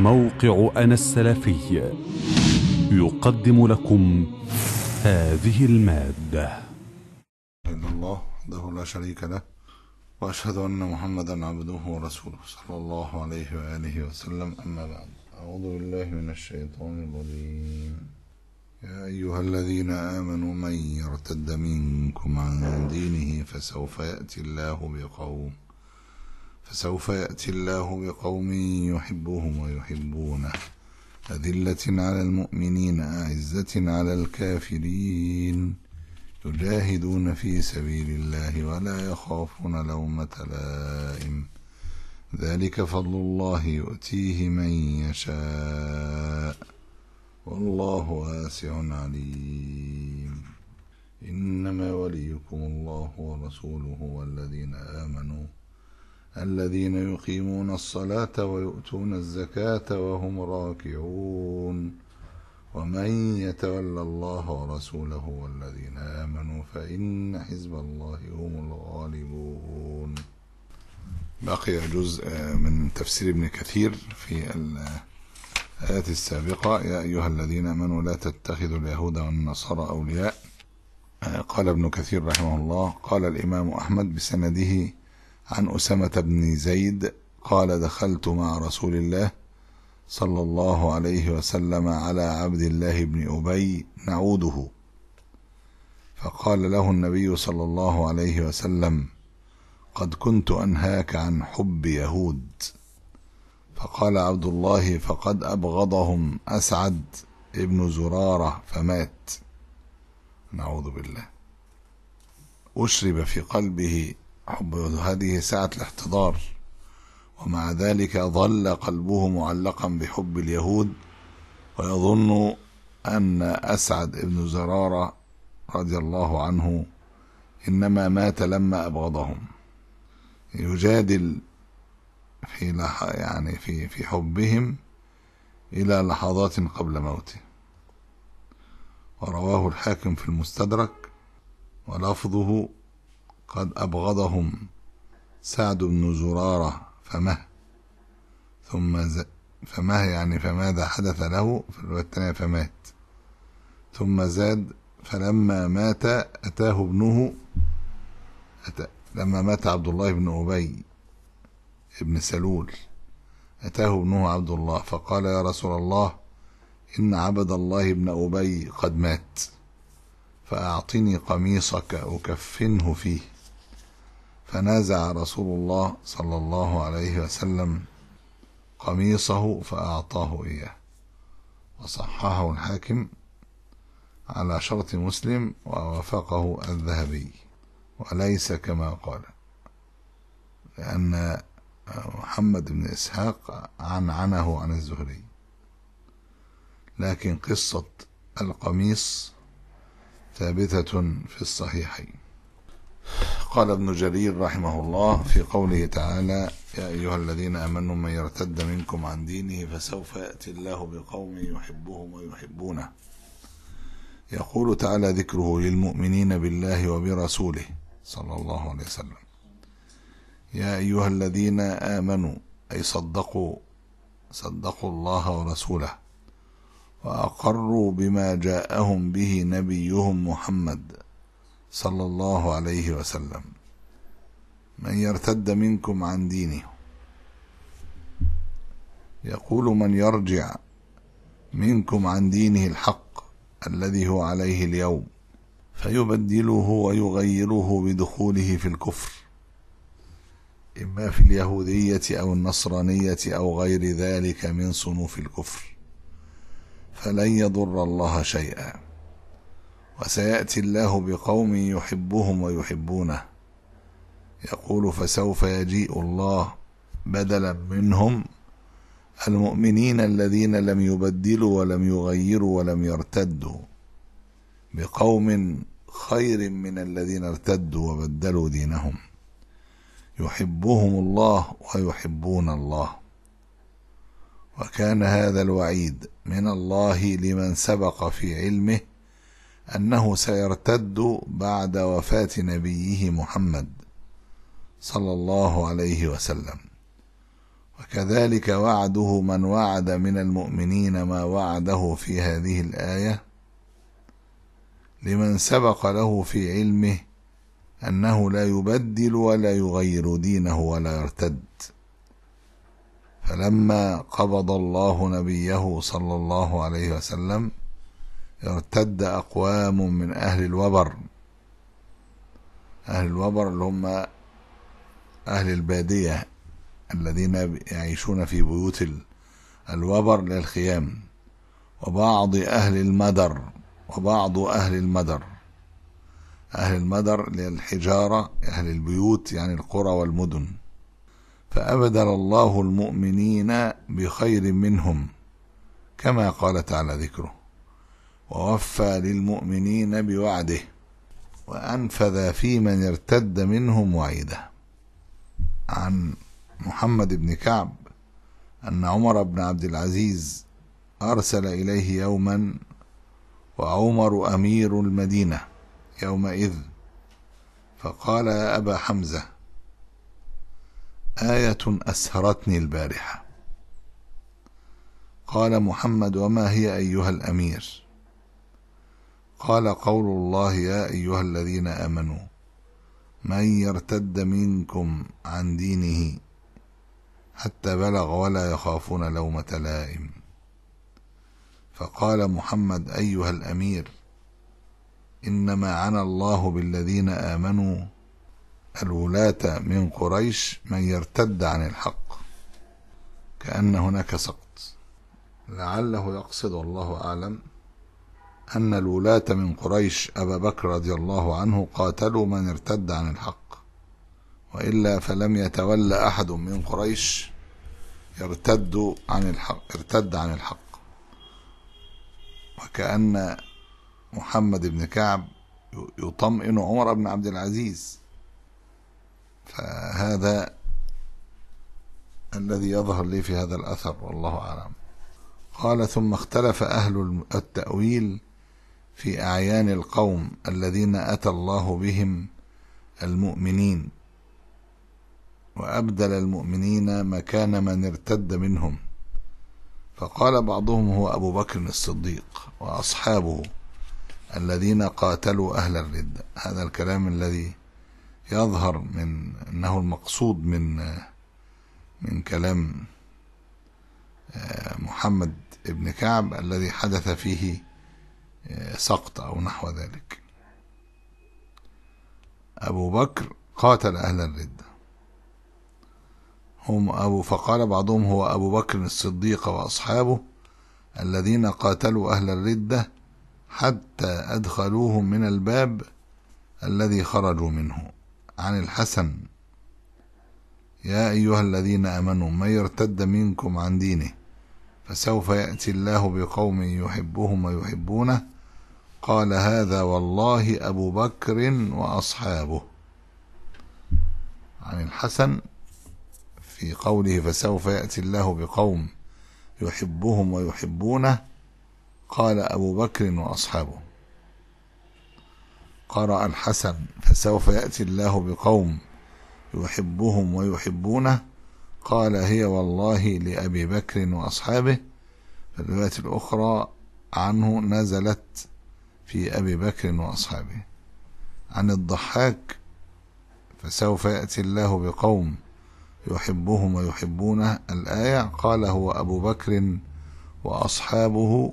موقع أنا السلفي يقدم لكم هذه المادة إلا الله وحده لا شريك له وأشهد أن محمدا عبده ورسوله صلى الله عليه وآله وسلم أما بعد أعوذ بالله من الشيطان الرجيم يا أيها الذين آمنوا من يرتد منكم عن دينه فسوف يأتي الله بقوم فسوف يأتي الله بقوم يحبهم ويحبونه أذلة على المؤمنين أعزة على الكافرين يجاهدون في سبيل الله ولا يخافون لومة لائم ذلك فضل الله يؤتيه من يشاء والله واسع عليم إنما وليكم الله ورسوله والذين آمنوا الذين يقيمون الصلاة ويؤتون الزكاة وهم راكعون ومن يتول الله ورسوله والذين آمنوا فإن حزب الله هم الغالبون بقي جزء من تفسير ابن كثير في الآيات السابقة يا أيها الذين آمنوا لا تتخذوا اليهود والنصارى أولياء قال ابن كثير رحمه الله قال الإمام أحمد بسنده عن أسامة بن زيد قال دخلت مع رسول الله صلى الله عليه وسلم على عبد الله بن أبي نعوده فقال له النبي صلى الله عليه وسلم قد كنت أنهاك عن حب يهود فقال عبد الله فقد أبغضهم أسعد ابن زرارة فمات نعوذ بالله أشرب في قلبه هذه ساعة الاحتضار ومع ذلك ظل قلبه معلقا بحب اليهود ويظن أن أسعد بن زرارة رضي الله عنه إنما مات لما أبغضهم يجادل في لح يعني في في حبهم إلى لحظات قبل موته ورواه الحاكم في المستدرك ولفظه قد أبغضهم سعد بن زرارة فمه ثم ز... فمه يعني فماذا حدث له في الثانية فمات ثم زاد فلما مات أتاه ابنه أتا... لما مات عبد الله بن أبي ابن سلول أتاه ابنه عبد الله فقال يا رسول الله إن عبد الله بن أبي قد مات فأعطني قميصك أكفنه فيه فنازع رسول الله صلى الله عليه وسلم قميصه فأعطاه إياه وصححه الحاكم على شرط مسلم ووافقه الذهبي وليس كما قال لأن محمد بن إسحاق عن عنه عن الزهري لكن قصة القميص ثابتة في الصحيحين قال ابن جرير رحمه الله في قوله تعالى يا أيها الذين أمنوا من يرتد منكم عن دينه فسوف يأتي الله بقوم يحبهم ويحبونه يقول تعالى ذكره للمؤمنين بالله وبرسوله صلى الله عليه وسلم يا أيها الذين آمنوا أي صدقوا صدقوا الله ورسوله وأقروا بما جاءهم به نبيهم محمد صلى الله عليه وسلم من يرتد منكم عن دينه يقول من يرجع منكم عن دينه الحق الذي هو عليه اليوم فيبدله ويغيره بدخوله في الكفر إما في اليهودية أو النصرانية أو غير ذلك من صنوف الكفر فلن يضر الله شيئا وسيأتي الله بقوم يحبهم ويحبونه يقول فسوف يجيء الله بدلا منهم المؤمنين الذين لم يبدلوا ولم يغيروا ولم يرتدوا بقوم خير من الذين ارتدوا وبدلوا دينهم يحبهم الله ويحبون الله وكان هذا الوعيد من الله لمن سبق في علمه أنه سيرتد بعد وفاة نبيه محمد صلى الله عليه وسلم وكذلك وعده من وعد من المؤمنين ما وعده في هذه الآية لمن سبق له في علمه أنه لا يبدل ولا يغير دينه ولا يرتد فلما قبض الله نبيه صلى الله عليه وسلم ارتد أقوام من أهل الوبر أهل الوبر اللي هم أهل البادية الذين يعيشون في بيوت الوبر للخيام وبعض أهل المدر وبعض أهل المدر أهل المدر للحجارة أهل البيوت يعني القرى والمدن فأبدل الله المؤمنين بخير منهم كما قال تعالى ذكره ووفى للمؤمنين بوعده وأنفذ في من ارتد منهم وعيده عن محمد بن كعب أن عمر بن عبد العزيز أرسل إليه يوما وعمر أمير المدينة يومئذ فقال يا أبا حمزة آية أسهرتني البارحة قال محمد وما هي أيها الأمير قال قول الله يا أيها الذين آمنوا من يرتد منكم عن دينه حتى بلغ ولا يخافون لومة لائم فقال محمد أيها الأمير إنما عنا الله بالذين آمنوا الولاة من قريش من يرتد عن الحق كأن هناك سقط لعله يقصد الله أعلم أن الولاة من قريش أبا بكر رضي الله عنه قاتلوا من ارتد عن الحق وإلا فلم يتولى أحد من قريش يرتد عن الحق ارتد عن الحق وكأن محمد بن كعب يطمئن عمر بن عبد العزيز فهذا الذي يظهر لي في هذا الأثر والله أعلم قال ثم اختلف أهل التأويل في أعيان القوم الذين أتى الله بهم المؤمنين وأبدل المؤمنين مكان من ارتد منهم فقال بعضهم هو أبو بكر الصديق وأصحابه الذين قاتلوا أهل الردة هذا الكلام الذي يظهر من أنه المقصود من من كلام آه، محمد ابن كعب الذي حدث فيه سقط أو نحو ذلك أبو بكر قاتل أهل الردة هم أبو فقال بعضهم هو أبو بكر الصديق وأصحابه الذين قاتلوا أهل الردة حتى أدخلوهم من الباب الذي خرجوا منه عن الحسن يا أيها الذين آمنوا من يرتد منكم عن دينه فسوف يأتي الله بقوم يحبهم ويحبونه قال هذا والله أبو بكر وأصحابه عن الحسن في قوله فسوف يأتي الله بقوم يحبهم ويحبونه قال أبو بكر وأصحابه قرأ الحسن فسوف يأتي الله بقوم يحبهم ويحبونه قال هي والله لأبي بكر وأصحابه في الرواية الأخرى عنه نزلت في أبي بكر وأصحابه عن الضحاك فسوف يأتي الله بقوم يحبهم ويحبونه الآية قال هو أبو بكر وأصحابه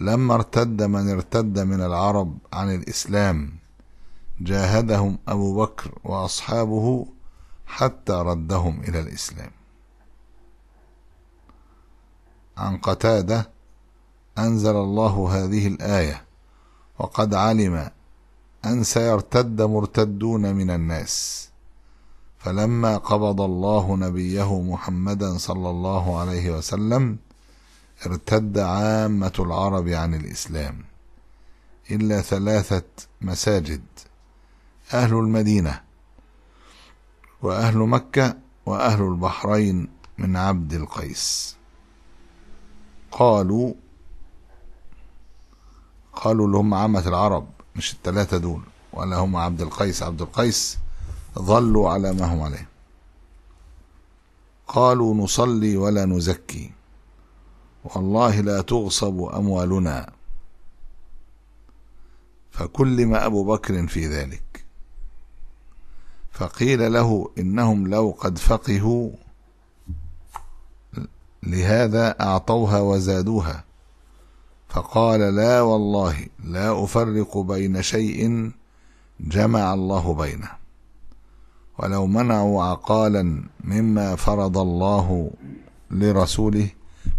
لما ارتد من ارتد من العرب عن الإسلام جاهدهم أبو بكر وأصحابه حتى ردهم إلى الإسلام عن قتادة أنزل الله هذه الآية وقد علم أن سيرتد مرتدون من الناس فلما قبض الله نبيه محمدا صلى الله عليه وسلم ارتد عامة العرب عن الإسلام إلا ثلاثة مساجد أهل المدينة وأهل مكة وأهل البحرين من عبد القيس قالوا قالوا اللي هم عامة العرب مش الثلاثة دول ولا هم عبد القيس عبد القيس ظلوا على ما هم عليه قالوا نصلي ولا نزكي والله لا تغصب أموالنا فكلم أبو بكر في ذلك فقيل له إنهم لو قد فقهوا لهذا أعطوها وزادوها فقال لا والله لا أفرق بين شيء جمع الله بينه ولو منعوا عقالا مما فرض الله لرسوله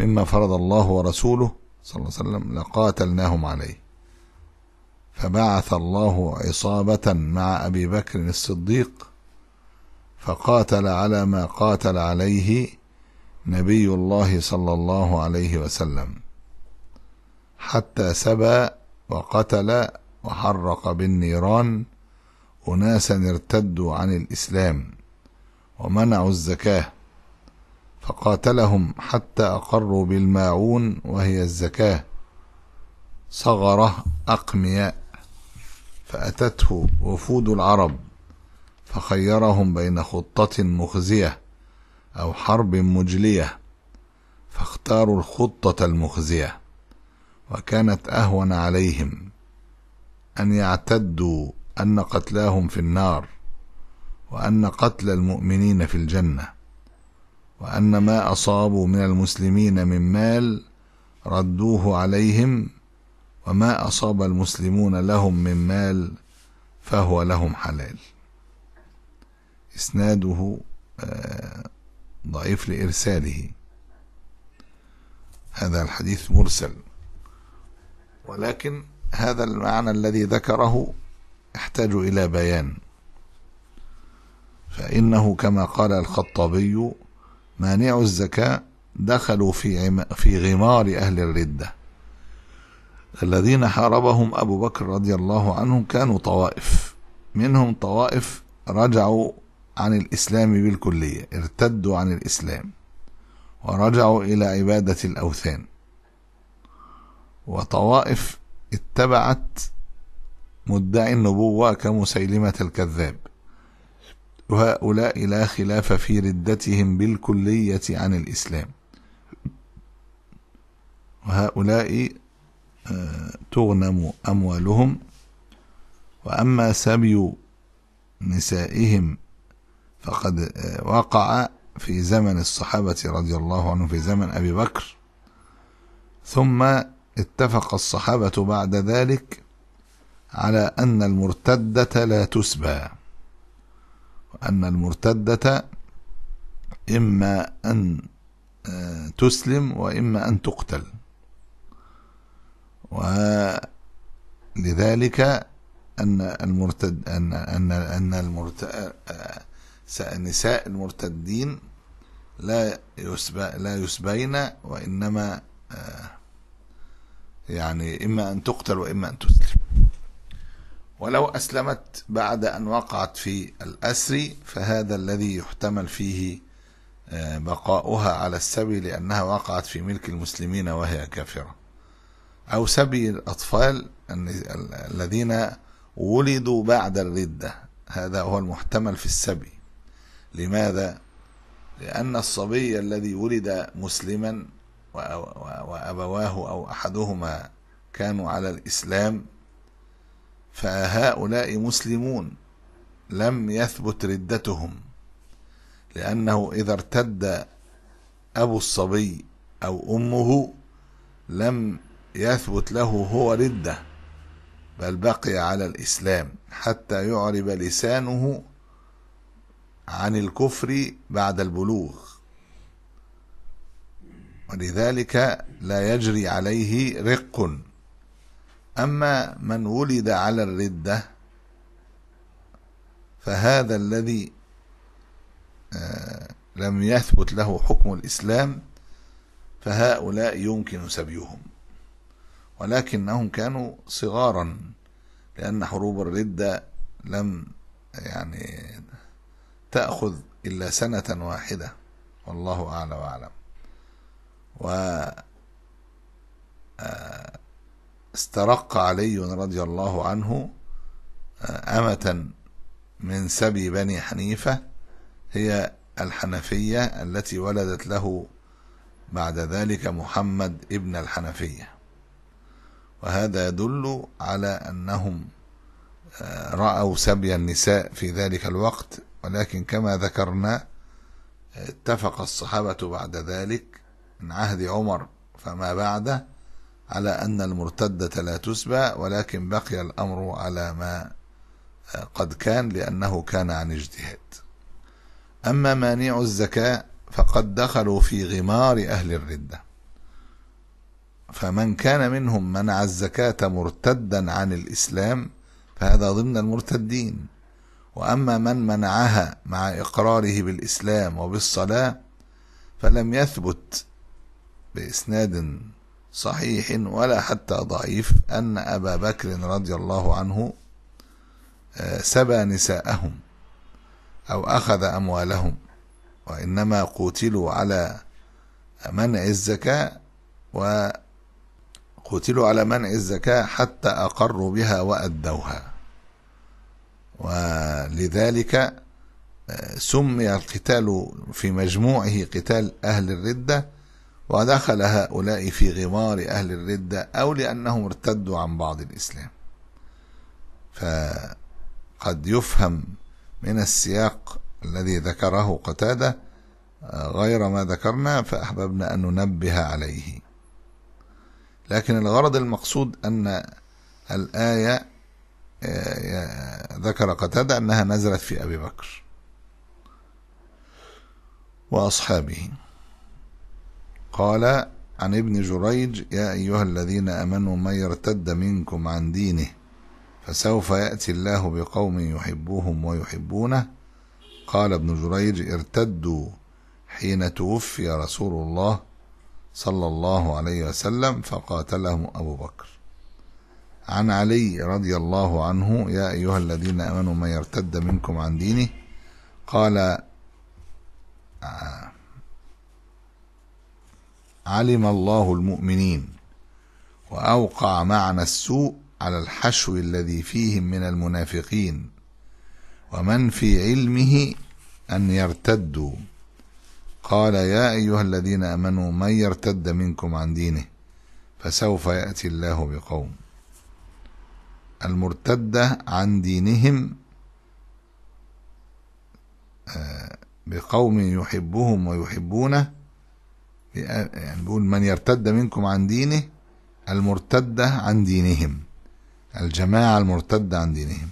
مما فرض الله ورسوله صلى الله عليه وسلم لقاتلناهم عليه فبعث الله عصابة مع أبي بكر الصديق فقاتل على ما قاتل عليه نبي الله صلى الله عليه وسلم حتى سبى وقتل وحرق بالنيران أناسا ارتدوا عن الإسلام ومنعوا الزكاة فقاتلهم حتى أقروا بالماعون وهي الزكاة صغره أقمياء فأتته وفود العرب فخيرهم بين خطة مخزية أو حرب مجلية فاختاروا الخطة المخزية وكانت أهون عليهم أن يعتدوا أن قتلاهم في النار وأن قتل المؤمنين في الجنة وأن ما أصابوا من المسلمين من مال ردوه عليهم وما أصاب المسلمون لهم من مال فهو لهم حلال إسناده آه، ضعيف لإرساله هذا الحديث مرسل ولكن هذا المعنى الذي ذكره يحتاج إلى بيان فإنه كما قال الخطابي مانع الزكاة دخلوا في في غمار أهل الردة الذين حاربهم أبو بكر رضي الله عنهم كانوا طوائف منهم طوائف رجعوا عن الإسلام بالكلية ارتدوا عن الإسلام ورجعوا إلى عبادة الأوثان وطوائف اتبعت مدعي النبوة كمسيلمة الكذاب وهؤلاء لا خلاف في ردتهم بالكلية عن الإسلام وهؤلاء آه، تغنم أموالهم وأما سبي نسائهم فقد آه، وقع في زمن الصحابة رضي الله عنهم في زمن أبي بكر ثم اتفق الصحابة بعد ذلك على أن المرتدة لا تسبى وأن المرتدة إما أن آه، تسلم وإما أن تقتل ولذلك أن المرتد أن أن أن المرت آه، آه، نساء المرتدين لا يسبى لا يسبين وإنما يعني إما أن تقتل وإما أن تسلم ولو أسلمت بعد أن وقعت في الأسر فهذا الذي يحتمل فيه آه، بقاؤها على السبي لأنها وقعت في ملك المسلمين وهي كافرة أو سبي الأطفال الذين ولدوا بعد الردة هذا هو المحتمل في السبي لماذا؟ لأن الصبي الذي ولد مسلما وأبواه أو أحدهما كانوا على الإسلام فهؤلاء مسلمون لم يثبت ردتهم لأنه إذا ارتد أبو الصبي أو أمه لم يثبت له هو ردة بل بقي على الإسلام حتى يعرب لسانه عن الكفر بعد البلوغ ولذلك لا يجري عليه رق أما من ولد على الردة فهذا الذي آه، لم يثبت له حكم الإسلام فهؤلاء يمكن سبيهم ولكنهم كانوا صغارا لأن حروب الردة لم يعني تأخذ إلا سنة واحدة والله أعلى وأعلم و آه، استرق علي رضي الله عنه آه، أمة من سبي بني حنيفة هي الحنفية التي ولدت له بعد ذلك محمد ابن الحنفية وهذا يدل على أنهم آه، رأوا سبي النساء في ذلك الوقت ولكن كما ذكرنا اتفق الصحابة بعد ذلك من عهد عمر فما بعده على أن المرتدة لا تسبى ولكن بقي الأمر على ما آه، قد كان لأنه كان عن اجتهاد أما مانع الزكاة فقد دخلوا في غمار أهل الردة فمن كان منهم منع الزكاة مرتدا عن الإسلام فهذا ضمن المرتدين وأما من منعها مع إقراره بالإسلام وبالصلاة فلم يثبت بإسناد صحيح ولا حتى ضعيف أن أبا بكر رضي الله عنه آه، سبى نساءهم أو أخذ أموالهم وإنما قتلوا على منع الزكاة وقتلوا على منع الزكاة حتى أقروا بها وأدوها ولذلك آه، سمي القتال في مجموعه قتال أهل الردة ودخل هؤلاء في غمار أهل الردة أو لأنهم ارتدوا عن بعض الإسلام فقد يفهم من السياق الذي ذكره قتادة آه، غير ما ذكرنا فأحببنا أن ننبه عليه لكن الغرض المقصود أن الآية آه، ذكر قتادة أنها نزلت في أبي بكر وأصحابه قال عن ابن جريج يا أيها الذين أمنوا من يرتد منكم عن دينه فسوف يأتي الله بقوم يحبوهم ويحبونه قال ابن جريج ارتدوا حين توفي رسول الله صلى الله عليه وسلم فقاتلهم أبو بكر عن علي رضي الله عنه يا أيها الذين أمنوا من يرتد منكم عن دينه قال آه، علم الله المؤمنين وأوقع معنى السوء على الحشو الذي فيهم من المنافقين ومن في علمه أن يرتدوا قال يا أيها الذين أمنوا من يرتد منكم عن دينه فسوف يأتي الله بقوم المرتدة عن دينهم آه، بقوم يحبهم ويحبونه يعني بيقول من يرتد منكم عن دينه المرتدة عن دينهم الجماعة المرتدة عن دينهم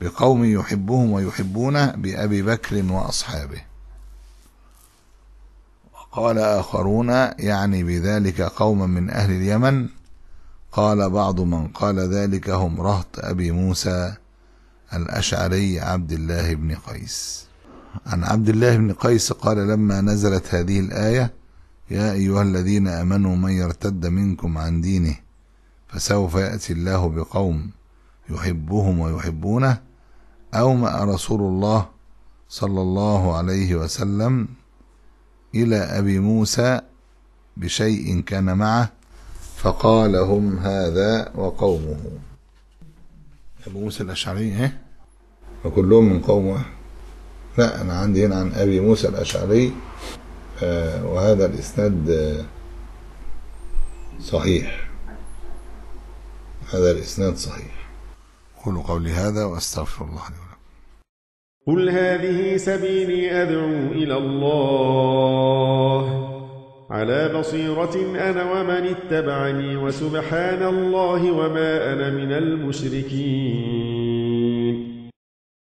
بقوم يحبهم ويحبونه بأبي بكر وأصحابه وقال آخرون يعني بذلك قوما من أهل اليمن قال بعض من قال ذلك هم رهط أبي موسى الأشعري عبد الله بن قيس عن عبد الله بن قيس قال لما نزلت هذه الآية يا أيها الذين آمنوا من يرتد منكم عن دينه فسوف يأتي الله بقوم يحبهم ويحبونه أومأ رسول الله صلى الله عليه وسلم إلى أبي موسى بشيء كان معه فقال هم هذا وقومه أبو موسى الأشعري إيه؟ وكلهم من قومه لا أنا عندي هنا عن أبي موسى الأشعري آه، وهذا الإسناد آه، صحيح هذا الإسناد صحيح قولوا قولي هذا وأستغفر الله لي ولكم قل هذه سبيلي أدعو إلى الله على بصيرة أنا ومن اتبعني وسبحان الله وما أنا من المشركين